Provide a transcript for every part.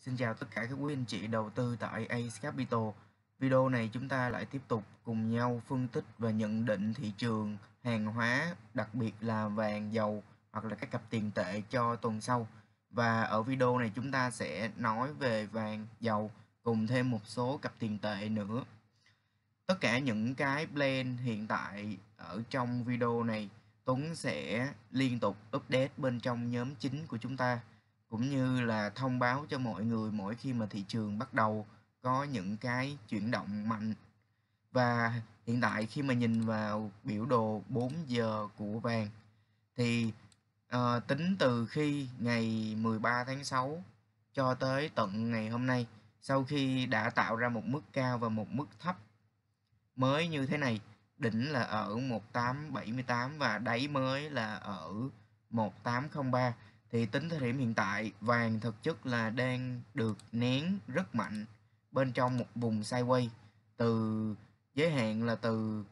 Xin chào tất cả các quý anh chị đầu tư tại Ace Capital. Video này chúng ta lại tiếp tục cùng nhau phân tích và nhận định thị trường hàng hóa, đặc biệt là vàng, dầu hoặc là các cặp tiền tệ cho tuần sau. Và ở video này chúng ta sẽ nói về vàng, dầu cùng thêm một số cặp tiền tệ nữa. Tất cả những cái blend hiện tại ở trong video này Tuấn sẽ liên tục update bên trong nhóm chính của chúng ta cũng như là thông báo cho mọi người mỗi khi mà thị trường bắt đầu có những cái chuyển động mạnh và hiện tại khi mà nhìn vào biểu đồ 4 giờ của vàng thì uh, tính từ khi ngày 13 tháng 6 cho tới tận ngày hôm nay sau khi đã tạo ra một mức cao và một mức thấp mới như thế này đỉnh là ở 1878 và đáy mới là ở 1803 thì tính thời điểm hiện tại vàng thực chất là đang được nén rất mạnh bên trong một vùng sideways từ giới hạn là từ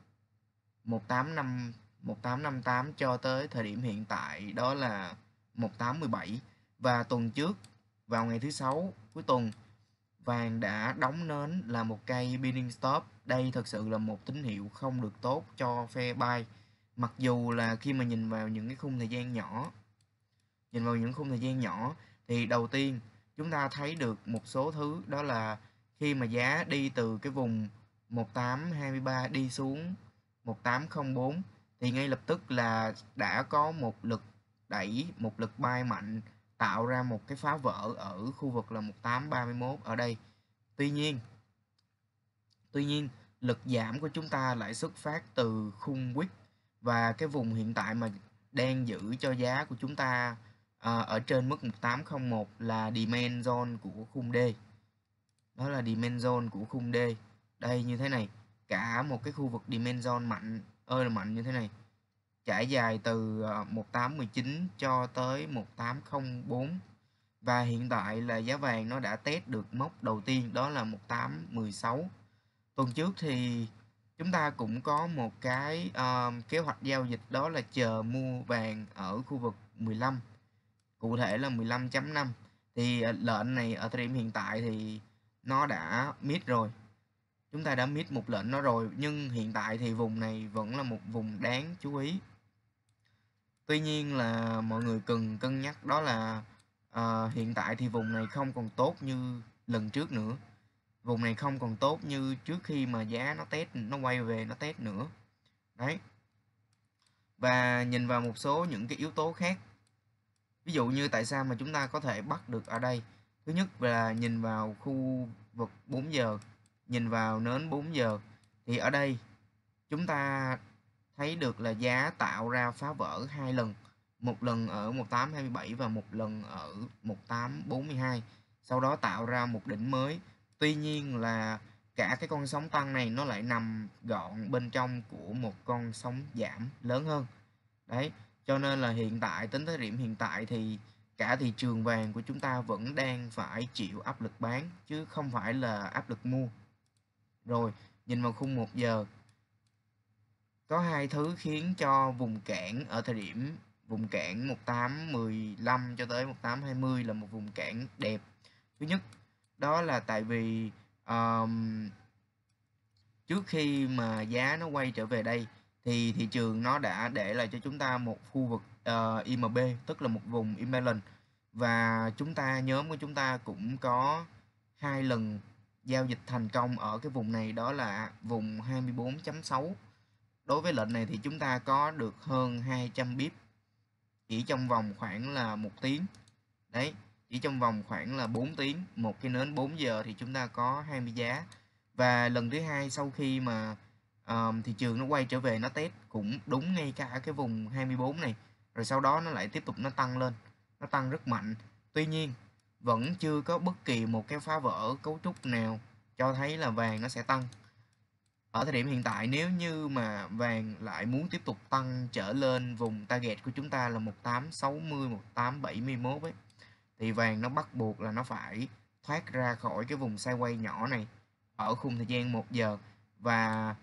185 1858 cho tới thời điểm hiện tại đó là 1817 và tuần trước vào ngày thứ sáu cuối tuần vàng đã đóng nến là một cây bidding stop đây thật sự là một tín hiệu không được tốt cho phe buy mặc dù là khi mà nhìn vào những cái khung thời gian nhỏ nhìn vào những khung thời gian nhỏ thì đầu tiên chúng ta thấy được một số thứ đó là khi mà giá đi từ cái vùng 1823 đi xuống 1804 thì ngay lập tức là đã có một lực đẩy, một lực bay mạnh tạo ra một cái phá vỡ ở khu vực là 1831 ở đây. Tuy nhiên, tuy nhiên lực giảm của chúng ta lại xuất phát từ khung quýt và cái vùng hiện tại mà đang giữ cho giá của chúng ta à, ở trên mức 1801 là demand zone của khung D đó là demand zone của khung D đây như thế này cả một cái khu vực demand zone mạnh ơi là mạnh như thế này trải dài từ 1819 à, cho tới 1804 và hiện tại là giá vàng nó đã test được mốc đầu tiên đó là 1816 tuần trước thì chúng ta cũng có một cái uh, kế hoạch giao dịch đó là chờ mua vàng ở khu vực 15 cụ thể là 15.5 thì à, lệnh này ở thời điểm hiện tại thì nó đã mid rồi chúng ta đã mid một lệnh nó rồi nhưng hiện tại thì vùng này vẫn là một vùng đáng chú ý tuy nhiên là mọi người cần cân nhắc đó là uh, hiện tại thì vùng này không còn tốt như lần trước nữa vùng này không còn tốt như trước khi mà giá nó test nó quay về nó test nữa đấy và nhìn vào một số những cái yếu tố khác ví dụ như tại sao mà chúng ta có thể bắt được ở đây thứ nhất là nhìn vào khu vực 4 giờ nhìn vào nến 4 giờ thì ở đây chúng ta thấy được là giá tạo ra phá vỡ hai lần một lần ở 1827 và một lần ở 1842 sau đó tạo ra một đỉnh mới tuy nhiên là cả cái con sóng tăng này nó lại nằm gọn bên trong của một con sóng giảm lớn hơn đấy cho nên là hiện tại tính tới điểm hiện tại thì cả thị trường vàng của chúng ta vẫn đang phải chịu áp lực bán chứ không phải là áp lực mua rồi nhìn vào khung 1 giờ có hai thứ khiến cho vùng cản ở thời điểm vùng cản 1815 cho tới 1820 là một vùng cản đẹp thứ nhất đó là tại vì um, trước khi mà giá nó quay trở về đây thì thị trường nó đã để lại cho chúng ta một khu vực uh, ờ, IMB tức là một vùng imbalance và chúng ta nhóm của chúng ta cũng có hai lần giao dịch thành công ở cái vùng này đó là vùng 24.6 đối với lệnh này thì chúng ta có được hơn 200 bip chỉ trong vòng khoảng là một tiếng đấy chỉ trong vòng khoảng là 4 tiếng một cái nến 4 giờ thì chúng ta có 20 giá và lần thứ hai sau khi mà um, thị trường nó quay trở về nó test cũng đúng ngay cả cái vùng 24 này rồi sau đó nó lại tiếp tục nó tăng lên nó tăng rất mạnh tuy nhiên vẫn chưa có bất kỳ một cái phá vỡ cấu trúc nào cho thấy là vàng nó sẽ tăng ở thời điểm hiện tại nếu như mà vàng lại muốn tiếp tục tăng trở lên vùng target của chúng ta là 1860 1871 ấy thì vàng nó bắt buộc là nó phải thoát ra khỏi cái vùng sideways nhỏ này ở khung thời gian 1 giờ và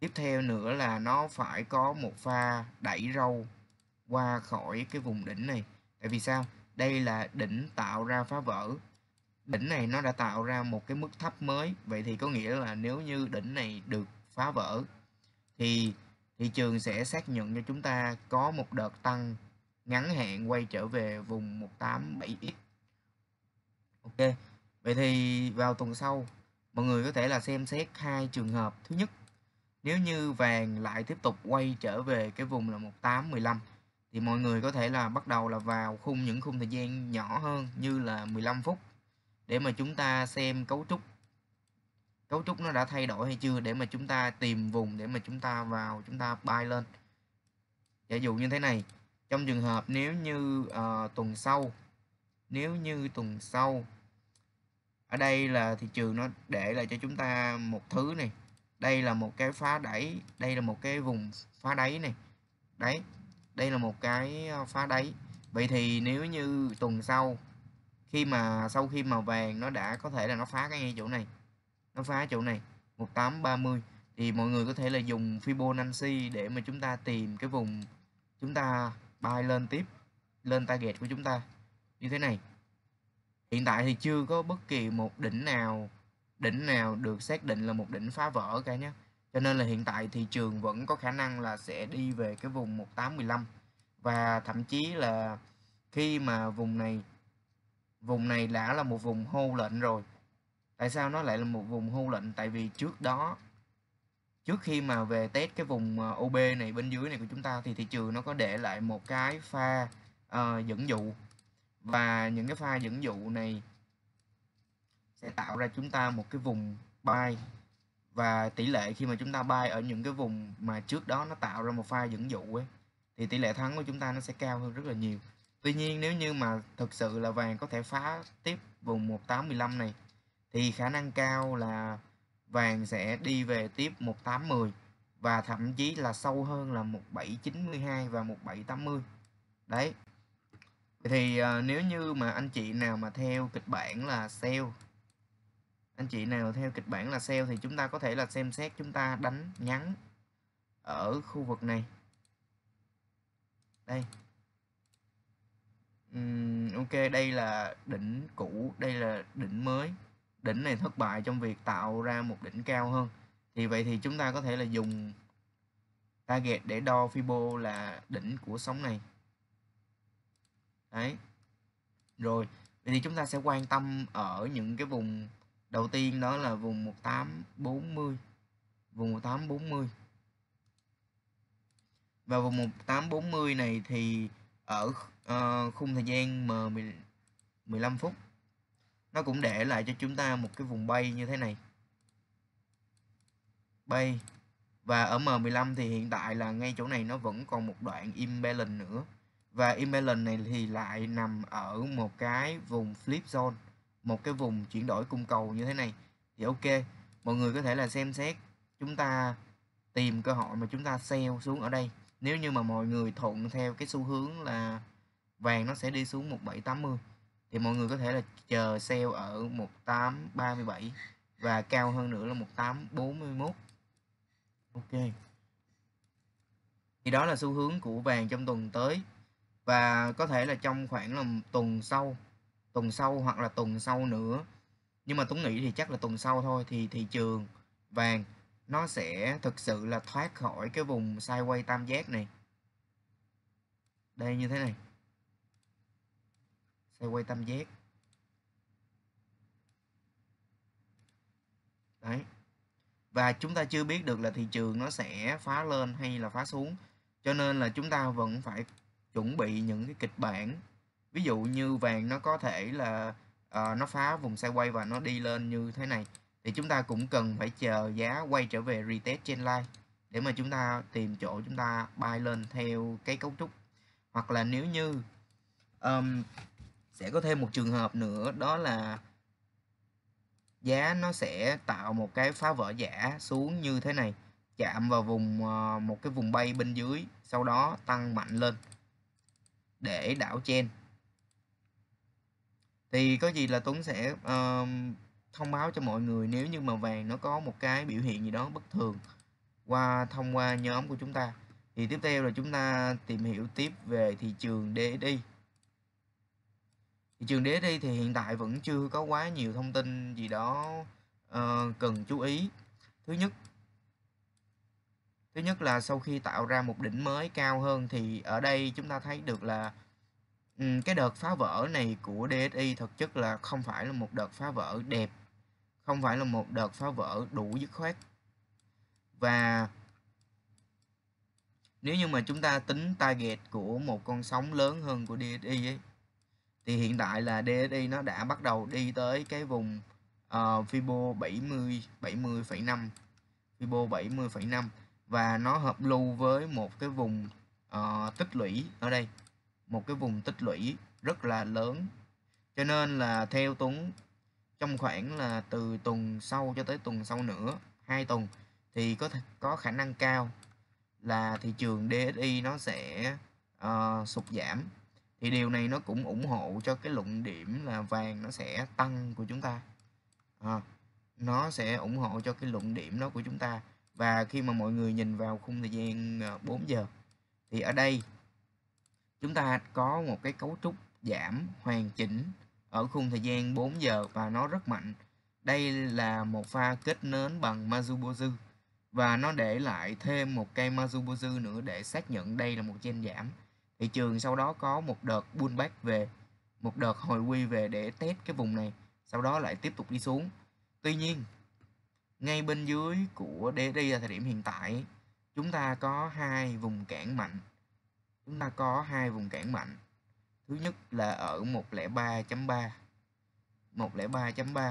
tiếp theo nữa là nó phải có một pha đẩy râu qua khỏi cái vùng đỉnh này tại vì sao đây là đỉnh tạo ra phá vỡ đỉnh này nó đã tạo ra một cái mức thấp mới vậy thì có nghĩa là nếu như đỉnh này được phá vỡ thì thị trường sẽ xác nhận cho chúng ta có một đợt tăng ngắn hạn quay trở về vùng 187x ok vậy thì vào tuần sau mọi người có thể là xem xét hai trường hợp thứ nhất nếu như vàng lại tiếp tục quay trở về cái vùng là 1815 thì mọi người có thể là bắt đầu là vào khung những khung thời gian nhỏ hơn như là 15 phút để mà chúng ta xem cấu trúc cấu trúc nó đã thay đổi hay chưa để mà chúng ta tìm vùng để mà chúng ta vào chúng ta buy lên giả dụ như thế này trong trường hợp nếu như uh, tuần sau nếu như tuần sau ở đây là thị trường nó để lại cho chúng ta một thứ này đây là một cái phá đáy đây là một cái vùng phá đáy này đấy đây là một cái ờ, phá đáy vậy thì nếu như tuần sau khi mà sau khi mà vàng nó đã có thể là nó phá cái ngay chỗ này nó phá chỗ này 1830 thì mọi người có thể là dùng Fibonacci để mà chúng ta tìm cái vùng chúng ta bay lên tiếp lên target của chúng ta như thế này hiện tại thì chưa có bất kỳ một đỉnh nào đỉnh nào được xác định là một đỉnh phá vỡ cả nhé cho nên là hiện tại thị trường vẫn có khả năng là sẽ đi về cái vùng 1815 và thậm chí là khi mà vùng này vùng này đã là một vùng hô lệnh rồi tại sao nó lại là một vùng hô lệnh tại vì trước đó trước khi mà về test cái vùng OB ờ, này bên dưới này của chúng ta thì thị trường nó có để lại một cái pha uh, dẫn dụ và những cái pha dẫn dụ này sẽ tạo ra chúng ta một cái vùng buy và tỷ lệ khi mà chúng ta buy ở những cái vùng mà trước đó nó tạo ra một pha dẫn dụ ấy thì tỷ lệ thắng của chúng ta nó sẽ cao hơn rất là nhiều tuy nhiên nếu như mà thực sự là vàng có thể phá tiếp vùng 1815 này thì khả năng cao là vàng sẽ đi về tiếp 1810 và thậm chí là sâu hơn là 1792 và 1780 đấy thì à, nếu như mà anh chị nào mà theo kịch bản là sell anh chị nào theo kịch bản là sell thì chúng ta có thể là xem xét chúng ta đánh nhắn ở khu vực này đây uhm, ok đây là đỉnh cũ đây là đỉnh mới đỉnh này thất bại trong việc tạo ra một đỉnh cao hơn thì vậy thì chúng ta có thể là dùng target để đo Fibo là đỉnh của sóng này đấy rồi vậy thì chúng ta sẽ quan tâm ở những cái vùng đầu tiên đó là vùng 1840 vùng 1840 và vùng 1840 này thì ở uh, khung thời gian m 15 phút nó cũng để lại cho chúng ta một cái vùng bay như thế này bay và ở M15 thì hiện tại là ngay chỗ này nó vẫn còn một đoạn imbalance nữa và imbalance này thì lại nằm ở một cái vùng flip zone một cái vùng chuyển đổi cung cầu như thế này thì ok mọi người có thể là xem xét chúng ta tìm cơ hội mà chúng ta sell xuống ở đây nếu như mà mọi người thuận theo cái xu hướng là vàng nó sẽ đi xuống 1780 thì mọi người có thể là chờ sell ở 1837 và cao hơn nữa là 1841 ok thì đó là xu hướng của vàng trong tuần tới và có thể là trong khoảng là tuần sau tuần sau hoặc là tuần sau nữa nhưng mà Tuấn nghĩ thì chắc là tuần sau thôi thì thị trường vàng nó sẽ thực sự là thoát khỏi cái vùng sideways tam giác này đây như thế này sideways tam giác đấy và chúng ta chưa biết được là thị trường nó sẽ phá lên hay là phá xuống cho nên là chúng ta vẫn phải chuẩn bị những cái kịch bản ví dụ như vàng nó có thể là uh, nó phá vùng xa quay và nó đi lên như thế này thì chúng ta cũng cần phải chờ giá quay trở về retest trên line để mà chúng ta tìm chỗ chúng ta buy lên theo cái cấu trúc hoặc là nếu như um, sẽ có thêm một trường hợp nữa đó là giá nó sẽ tạo một cái phá vỡ giả xuống như thế này chạm vào vùng ờ, một cái vùng bay bên dưới sau đó tăng mạnh lên để đảo trên thì có gì là Tuấn sẽ uh, thông báo cho mọi người nếu như mà vàng nó có một cái biểu hiện gì đó bất thường qua thông qua nhóm của chúng ta thì tiếp theo là chúng ta tìm hiểu tiếp về thị trường DSD thị trường DSD thì hiện tại vẫn chưa có quá nhiều thông tin gì đó uh, cần chú ý thứ nhất thứ nhất là sau khi tạo ra một đỉnh mới cao hơn thì ở đây chúng ta thấy được là cái đợt phá vỡ này của DSI thực chất là không phải là một đợt phá vỡ đẹp, không phải là một đợt phá vỡ đủ dứt khoát. Và nếu như mà chúng ta tính target của một con sóng lớn hơn của DSI ấy, thì hiện tại là DSI nó đã bắt đầu đi tới cái vùng uh, Fibo 70 70,5 Fibo 70,5 và nó hợp lưu với một cái vùng uh, tích lũy ở đây một cái vùng tích lũy rất là lớn cho nên là theo Tuấn trong khoảng là từ tuần sau cho tới tuần sau nữa hai tuần thì có có khả năng cao là thị trường DSI nó sẽ uh, sụt giảm thì điều này nó cũng ủng hộ cho cái luận điểm là vàng nó sẽ tăng của chúng ta à, nó sẽ ủng hộ cho cái luận điểm đó của chúng ta và khi mà mọi người nhìn vào khung thời gian 4 ờ, giờ thì ở đây chúng ta có một cái cấu trúc giảm hoàn chỉnh ở khung thời gian 4 giờ và nó rất mạnh. Đây là một pha kết nến bằng Mazubozu và nó để lại thêm một cây Mazubozu nữa để xác nhận đây là một gen giảm. Thị trường sau đó có một đợt pullback về, một đợt hồi quy về để test cái vùng này, sau đó lại tiếp tục đi xuống. Tuy nhiên, ngay bên dưới của DD là thời điểm hiện tại, chúng ta có hai vùng cản mạnh chúng ta có hai vùng cản mạnh thứ nhất là ở 103.3 103.3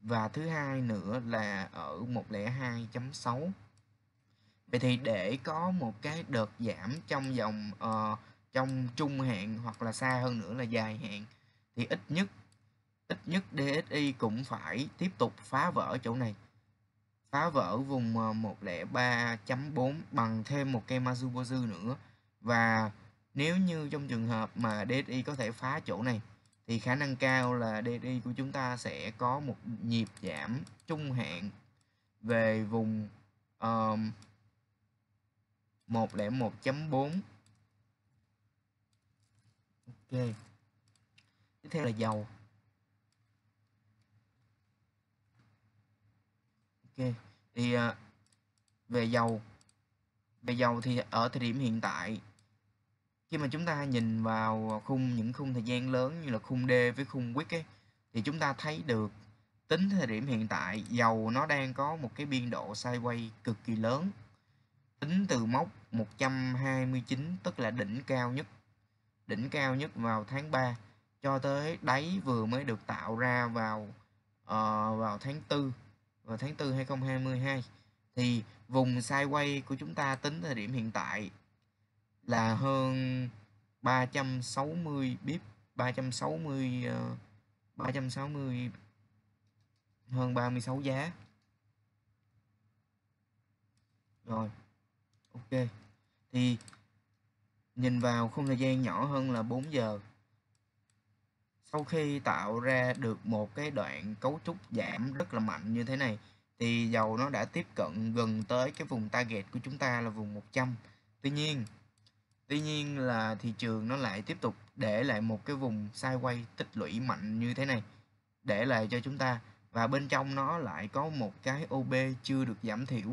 và thứ hai nữa là ở 102.6 Vậy thì để có một cái đợt giảm trong dòng uh, ờ, trong trung hạn hoặc là xa hơn nữa là dài hạn thì ít nhất ít nhất DSI cũng phải tiếp tục phá vỡ chỗ này phá vỡ vùng 103.4 ờ, bằng thêm một cây Mazubozu nữa và nếu như trong trường hợp mà DSI có thể phá chỗ này thì khả năng cao là DSI của chúng ta sẽ có một nhịp giảm trung hạn về vùng um, 101.4 Ok Tiếp theo là dầu Ok Thì uh, về dầu về dầu thì ở thời điểm hiện tại khi mà chúng ta nhìn vào khung những khung thời gian lớn như là khung D với khung Quick ấy thì chúng ta thấy được tính thời điểm hiện tại dầu nó đang có một cái biên độ sideways cực kỳ lớn tính từ mốc 129 tức là đỉnh cao nhất đỉnh cao nhất vào tháng 3 cho tới đáy vừa mới được tạo ra vào uh, vào tháng 4 vào tháng 4 2022 thì vùng sideways của chúng ta tính thời điểm hiện tại là hơn 360 bip 360 uh, 360 hơn 36 giá rồi ok thì nhìn vào khung thời gian nhỏ hơn là 4 giờ sau khi tạo ra được một cái đoạn cấu trúc giảm rất là mạnh như thế này thì dầu nó đã tiếp cận gần tới cái vùng target của chúng ta là vùng 100 tuy nhiên Tuy nhiên là thị trường nó lại tiếp tục để lại một cái vùng sideways tích lũy mạnh như thế này để lại cho chúng ta và bên trong nó lại có một cái OB chưa được giảm thiểu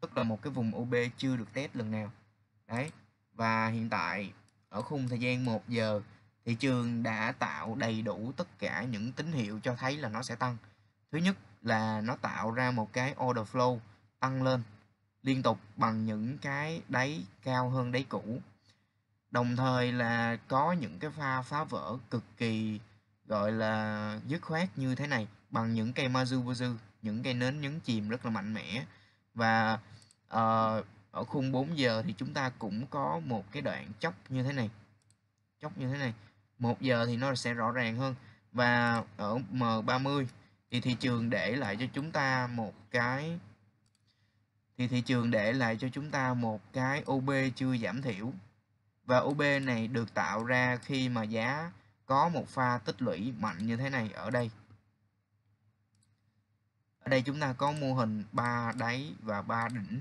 tức là một cái vùng OB chưa được test lần nào đấy và hiện tại ở khung thời gian 1 giờ thị trường đã tạo đầy đủ tất cả những tín hiệu cho thấy là nó sẽ tăng thứ nhất là nó tạo ra một cái order flow tăng lên liên tục bằng những cái đáy cao hơn đáy cũ đồng thời là có những cái pha phá vỡ cực kỳ gọi là dứt khoát như thế này bằng những cây Mazubuzu, những cây nến nhấn chìm rất là mạnh mẽ. Và uh, ở khung 4 giờ thì chúng ta cũng có một cái đoạn chốc như thế này. chốc như thế này. một giờ thì nó sẽ rõ ràng hơn. Và ở M30 thì thị trường để lại cho chúng ta một cái thì thị trường để lại cho chúng ta một cái OB chưa giảm thiểu và UB này được tạo ra khi mà giá có một pha tích lũy mạnh như thế này ở đây. Ở đây chúng ta có mô hình 3 đáy và 3 đỉnh.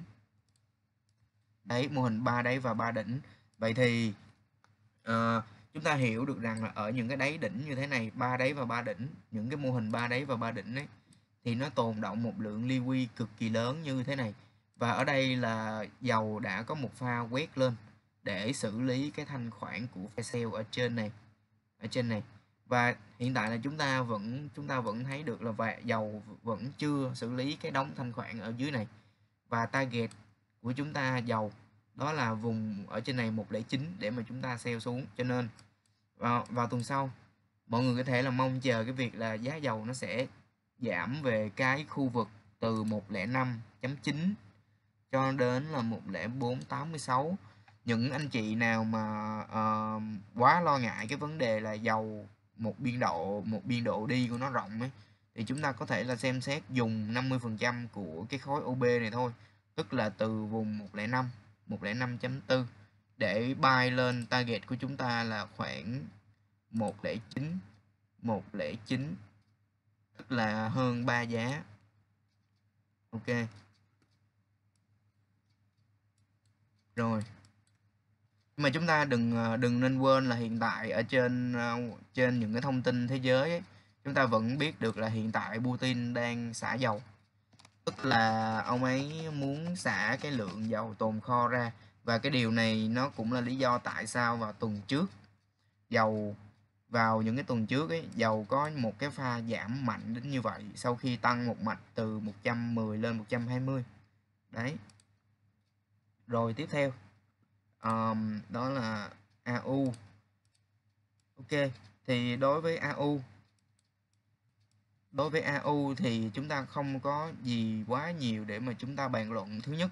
Đấy, mô hình 3 đáy và 3 đỉnh. Vậy thì uh, chúng ta hiểu được rằng là ở những cái đáy đỉnh như thế này, ba đáy và ba đỉnh, những cái mô hình ba đáy và ba đỉnh ấy thì nó tồn động một lượng liquid cực kỳ lớn như thế này. Và ở đây là dầu đã có một pha quét lên để xử lý cái thanh khoản của file sale ở trên này ở trên này và hiện tại là chúng ta vẫn chúng ta vẫn thấy được là và dầu vẫn chưa xử lý cái đóng thanh khoản ở dưới này và target của chúng ta dầu đó là vùng ở trên này 109 để mà chúng ta sell xuống cho nên vào, vào tuần sau mọi người có thể là mong chờ cái việc là giá dầu nó sẽ giảm về cái khu vực từ 105.9 cho đến là 104.86 những anh chị nào mà uh, quá lo ngại cái vấn đề là dầu một biên độ một biên độ đi của nó rộng ấy thì chúng ta có thể là xem xét dùng 50% của cái khối OB này thôi tức là từ vùng 105 105.4 để bay lên target của chúng ta là khoảng 109 109 tức là hơn 3 giá ok rồi mà chúng ta đừng ờ, đừng nên quên là hiện tại ở trên ờ, trên những cái thông tin thế giới ấy, chúng ta vẫn biết được là hiện tại Putin đang xả dầu tức là ông ấy muốn xả cái lượng dầu tồn kho ra và cái điều này nó cũng là lý do tại sao vào tuần trước dầu vào những cái tuần trước ấy, dầu có một cái pha giảm mạnh đến như vậy sau khi tăng một mạch từ 110 lên 120 đấy rồi tiếp theo um, đó là AU ok thì đối với AU đối với AU thì chúng ta không có gì quá nhiều để mà chúng ta bàn luận thứ nhất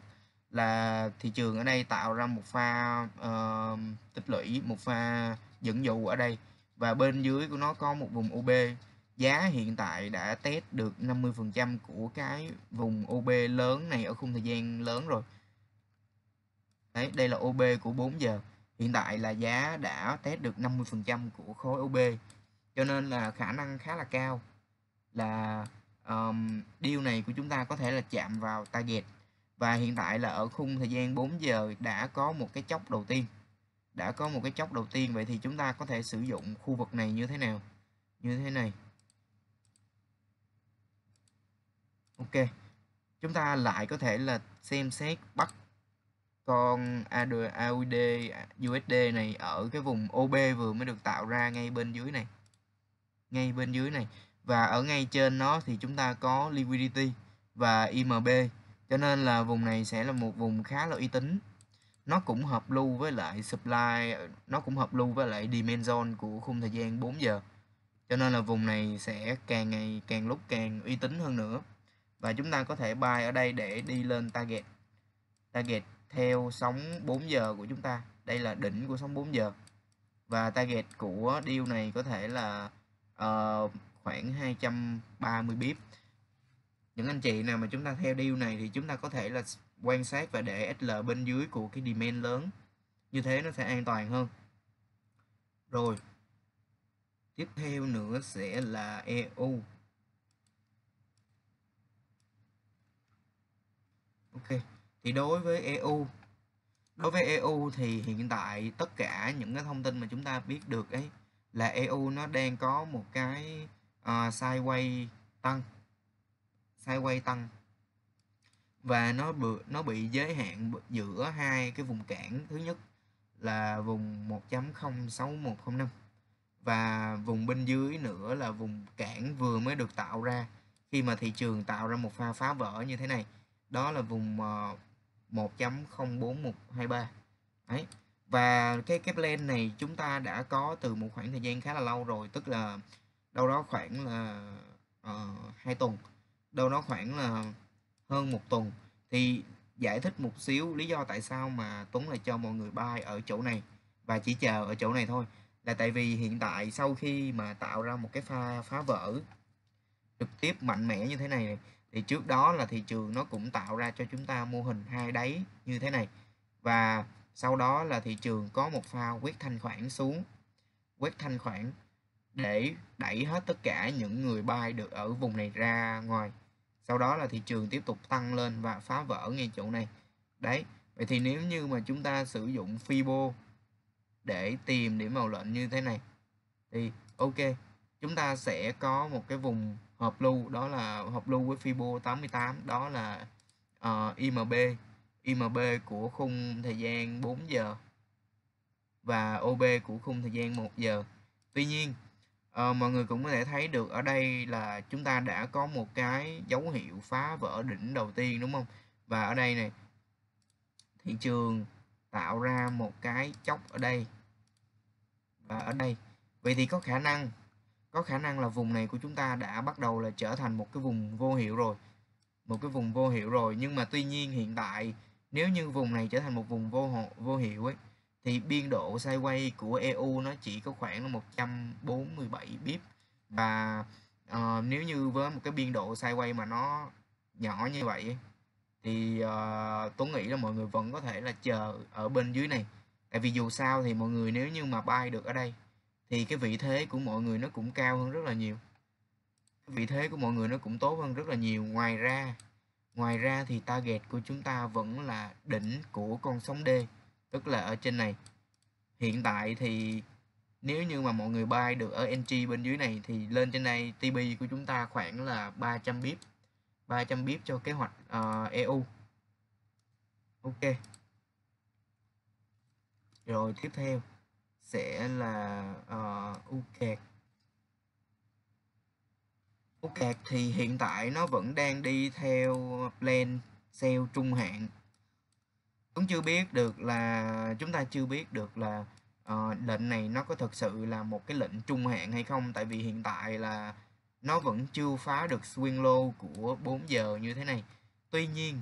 là thị trường ở đây tạo ra một pha uh, tích lũy một pha dẫn dụ ở đây và bên dưới của nó có một vùng OB giá hiện tại đã test được 50% của cái vùng OB lớn này ở khung thời gian lớn rồi Đấy, đây là OB của 4 giờ. Hiện tại là giá đã test được 50% của khối OB. Cho nên là khả năng khá là cao là um, deal này của chúng ta có thể là chạm vào target. Và hiện tại là ở khung thời gian 4 giờ đã có một cái chốc đầu tiên. Đã có một cái chốc đầu tiên. Vậy thì chúng ta có thể sử dụng khu vực này như thế nào? Như thế này. Ok. Chúng ta lại có thể là xem xét bắt con AUD USD này ở cái vùng OB vừa mới được tạo ra ngay bên dưới này ngay bên dưới này và ở ngay trên nó thì chúng ta có liquidity và IMB cho nên là vùng này sẽ là một vùng khá là uy tín nó cũng hợp lưu với lại supply nó cũng hợp lưu với lại demand zone của khung thời gian 4 giờ cho nên là vùng này sẽ càng ngày càng lúc càng uy tín hơn nữa và chúng ta có thể buy ở đây để đi lên target target theo sóng 4 giờ của chúng ta đây là đỉnh của sóng 4 giờ và target của deal này có thể là uh, khoảng 230 pip những anh chị nào mà chúng ta theo deal này thì chúng ta có thể là quan sát và để SL bên dưới của cái demand lớn như thế nó sẽ an toàn hơn rồi tiếp theo nữa sẽ là EU ok thì đối với EU đối với EU thì hiện tại tất cả những cái thông tin mà chúng ta biết được ấy là EU nó đang có một cái uh, sideway tăng sideways tăng và nó bị nó bị giới hạn giữa hai cái vùng cản thứ nhất là vùng 1.06105 và vùng bên dưới nữa là vùng cản vừa mới được tạo ra khi mà thị trường tạo ra một pha phá vỡ như thế này đó là vùng uh, 1.04123 Đấy. và cái cái plan này chúng ta đã có từ một khoảng thời gian khá là lâu rồi tức là đâu đó khoảng là uh, ờ, 2 tuần đâu đó khoảng là hơn một tuần thì giải thích một xíu lý do tại sao mà Tuấn lại cho mọi người buy ở chỗ này và chỉ chờ ở chỗ này thôi là tại vì hiện tại sau khi mà tạo ra một cái pha phá vỡ trực tiếp mạnh mẽ như thế này, này thì trước đó là thị trường nó cũng tạo ra cho chúng ta mô hình hai đáy như thế này và sau đó là thị trường có một pha quét thanh khoản xuống quét thanh khoản để đẩy hết tất cả những người buy được ở vùng này ra ngoài sau đó là thị trường tiếp tục tăng lên và phá vỡ ngay chỗ này đấy vậy thì nếu như mà chúng ta sử dụng Fibo để tìm điểm màu lệnh như thế này thì ok chúng ta sẽ có một cái vùng hợp lưu đó là hợp lưu với fibo 88 đó là uh, ờ, IMB IMB của khung thời gian 4 giờ và OB của khung thời gian 1 giờ Tuy nhiên uh, mọi người cũng có thể thấy được ở đây là chúng ta đã có một cái dấu hiệu phá vỡ đỉnh đầu tiên đúng không và ở đây này thị trường tạo ra một cái chốc ở đây và ở đây vậy thì có khả năng có khả năng là vùng này của chúng ta đã bắt đầu là trở thành một cái vùng vô hiệu rồi một cái vùng vô hiệu rồi nhưng mà tuy nhiên hiện tại nếu như vùng này trở thành một vùng vô hộ, vô hiệu ấy thì biên độ sideways của EU nó chỉ có khoảng 147 bip và uh, nếu như với một cái biên độ sideways mà nó nhỏ như vậy thì uh, Tuấn nghĩ là mọi người vẫn có thể là chờ ở bên dưới này tại vì dù sao thì mọi người nếu như mà bay được ở đây thì cái vị thế của mọi người nó cũng cao hơn rất là nhiều vị thế của mọi người nó cũng tốt hơn rất là nhiều ngoài ra ngoài ra thì target của chúng ta vẫn là đỉnh của con sóng D tức là ở trên này hiện tại thì nếu như mà mọi người buy được ở NG bên dưới này thì lên trên đây TB của chúng ta khoảng là 300 bip 300 bip cho kế hoạch uh, ờ, EU ok rồi tiếp theo sẽ là uh, u kẹt u kẹt thì hiện tại nó vẫn đang đi theo plan sale trung hạn cũng chưa biết được là chúng ta chưa biết được là uh, lệnh này nó có thực sự là một cái lệnh trung hạn hay không tại vì hiện tại là nó vẫn chưa phá được swing low của 4 giờ như thế này tuy nhiên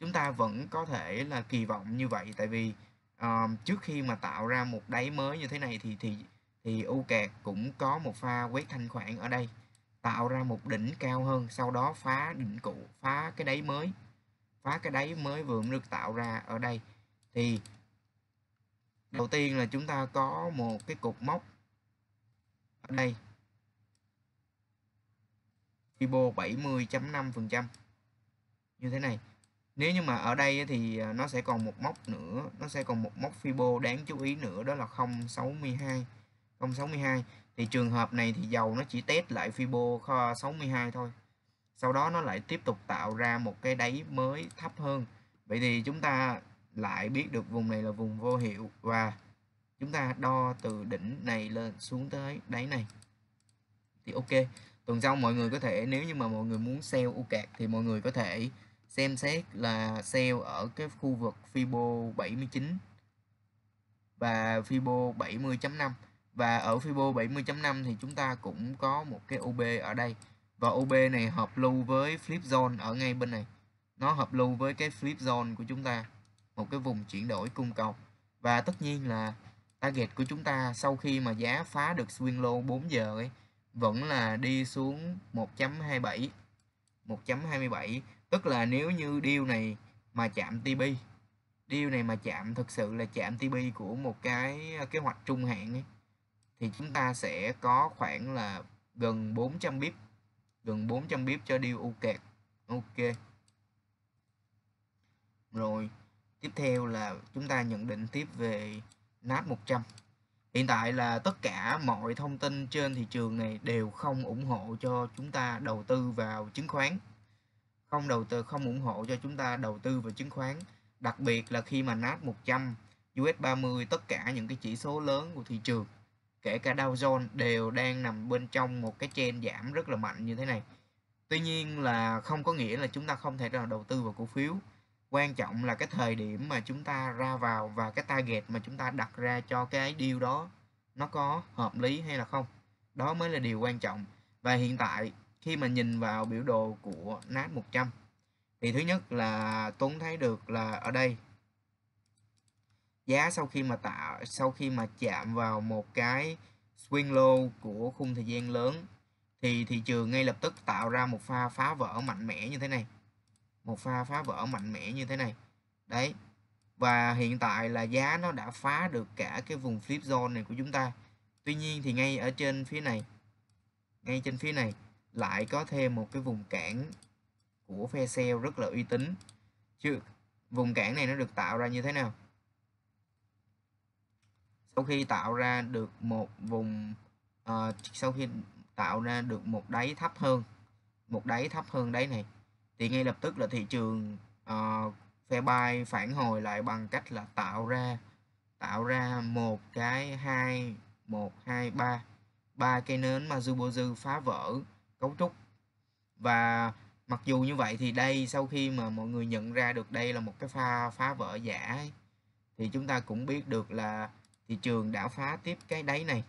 chúng ta vẫn có thể là kỳ vọng như vậy tại vì um, trước khi mà tạo ra một đáy mới như thế này thì thì thì u kẹt cũng có một pha quét thanh khoản ở đây tạo ra một đỉnh cao hơn sau đó phá đỉnh cũ phá cái đáy mới phá cái đáy mới vừa được tạo ra ở đây thì đầu tiên là chúng ta có một cái cục mốc ở đây Fibo 70.5% như thế này nếu như mà ở đây thì à, nó sẽ còn một mốc nữa nó sẽ còn một mốc Fibo đáng chú ý nữa đó là 062 062 thì trường hợp này thì dầu nó chỉ test lại Fibo 62 thôi sau đó nó lại tiếp tục tạo ra một cái đáy mới thấp hơn vậy thì chúng ta lại biết được vùng này là vùng vô hiệu và chúng ta đo từ đỉnh này lên xuống tới đáy này thì ok tuần sau mọi người có thể nếu như mà mọi người muốn sell u cạc thì mọi người có thể xem xét là sell ở cái khu vực Fibo 79 và Fibo 70.5 và ở Fibo 70.5 thì chúng ta cũng có một cái OB ở đây và OB này hợp lưu với flip zone ở ngay bên này nó hợp lưu với cái flip zone của chúng ta một cái vùng chuyển đổi cung cầu và tất nhiên là target của chúng ta sau khi mà giá phá được swing low 4 giờ ấy vẫn là đi xuống 1.27 1.27 tức là nếu như điều này mà chạm TB điều này mà chạm thực sự là chạm TB của một cái à, kế hoạch trung hạn ấy, thì chúng ta sẽ có khoảng là gần 400 bip gần 400 bip cho điều u kẹt ok rồi tiếp theo là chúng ta nhận định tiếp về NAT 100 Hiện tại là tất cả mọi thông tin trên thị trường này đều không ủng hộ cho chúng ta đầu tư vào chứng khoán. Không đầu tư không ủng hộ cho chúng ta đầu tư vào chứng khoán, đặc biệt là khi mà NAS100, US30 tất cả những cái chỉ số lớn của thị trường kể cả Dow Jones đều đang nằm bên trong một cái trend giảm rất là mạnh như thế này. Tuy nhiên là không có nghĩa là chúng ta không thể nào đầu tư vào cổ phiếu quan trọng là cái thời điểm mà chúng ta ra vào và cái target mà chúng ta đặt ra cho cái deal đó nó có hợp lý hay là không đó mới là điều quan trọng và hiện tại khi mà nhìn vào biểu đồ của NAS 100 thì thứ nhất là Tuấn thấy được là ở đây giá sau khi mà tạo sau khi mà chạm vào một cái swing low của khung thời gian lớn thì thị trường ngay lập tức tạo ra một pha phá vỡ mạnh mẽ như thế này một pha phá vỡ mạnh mẽ như thế này đấy và hiện tại là giá nó đã phá được cả cái vùng flip zone này của chúng ta tuy nhiên thì ngay ở trên phía này ngay trên phía này lại có thêm một cái vùng cản của phe sale rất là uy tín chứ vùng cản này nó được tạo ra như thế nào sau khi tạo ra được một vùng uh, sau khi tạo ra được một đáy thấp hơn một đáy thấp hơn đáy này thì ngay lập tức là thị trường uh, ờ, phe buy phản hồi lại bằng cách là tạo ra tạo ra một cái hai một hai ba ba cây nến mà Zubozu phá vỡ cấu trúc và mặc dù như vậy thì đây sau khi mà mọi người nhận ra được đây là một cái pha phá vỡ giả ấy, thì chúng ta cũng biết được là thị trường đã phá tiếp cái đáy này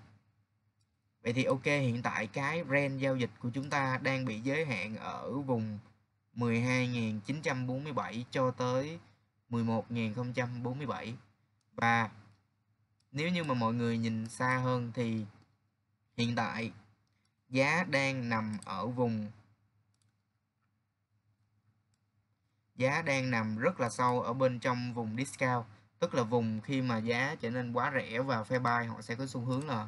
vậy thì ok hiện tại cái range giao dịch của chúng ta đang bị giới hạn ở vùng 12.947 cho tới 11.047 và nếu như mà mọi người nhìn xa hơn thì hiện tại giá đang nằm ở vùng giá đang nằm rất là sâu ở bên trong vùng discount tức là vùng khi mà giá trở nên quá rẻ và phe buy họ sẽ có xu hướng là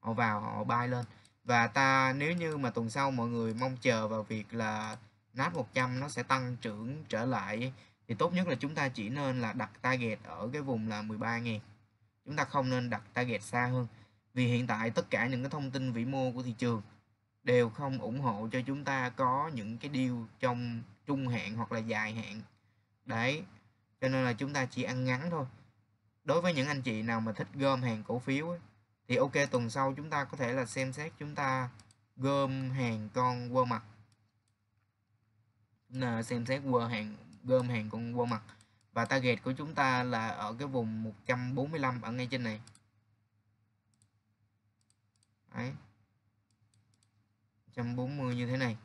họ vào họ buy lên và ta nếu như mà tuần sau mọi người mong chờ vào việc là nát 100 nó sẽ tăng trưởng trở lại thì tốt nhất là chúng ta chỉ nên là đặt target ở cái vùng là 13.000 chúng ta không nên đặt target xa hơn vì hiện tại tất cả những cái thông tin vĩ mô của thị trường đều không ủng hộ cho chúng ta có những cái deal trong trung hạn hoặc là dài hạn đấy cho nên là chúng ta chỉ ăn ngắn thôi đối với những anh chị nào mà thích gom hàng cổ phiếu ấy, thì ok tuần sau chúng ta có thể là xem xét chúng ta gom hàng con qua mặt uh, xem xét qua hàng gom hàng con qua mặt và target của chúng ta là ở cái vùng 145 ở ngay trên này Đấy. 140 như thế này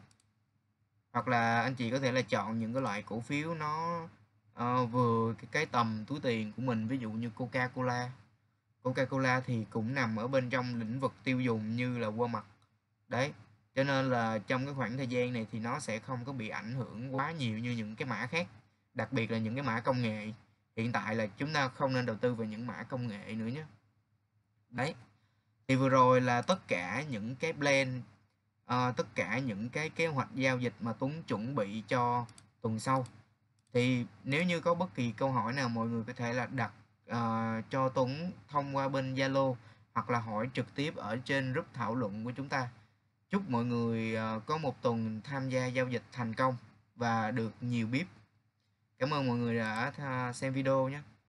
hoặc là anh chị có thể là chọn những cái loại cổ phiếu nó uh, vừa cái, cái tầm túi tiền của mình ví dụ như Coca-Cola Coca-Cola thì cũng nằm ở bên trong lĩnh vực tiêu dùng như là mặt đấy cho nên là trong cái khoảng thời gian này thì nó sẽ không có bị ảnh hưởng quá nhiều như những cái mã khác đặc biệt là những cái mã công nghệ hiện tại là chúng ta không nên đầu tư vào những mã công nghệ nữa nhé đấy thì vừa rồi là tất cả những cái plan uh, tất cả những cái kế hoạch giao dịch mà Tuấn chuẩn bị cho tuần sau thì nếu như có bất kỳ câu hỏi nào mọi người có thể là đặt uh, cho Tuấn thông qua bên Zalo hoặc là hỏi trực tiếp ở trên group thảo luận của chúng ta Chúc mọi người à, có một tuần tham gia giao dịch thành công và được nhiều bếp. Cảm ơn mọi người đã xem video nhé.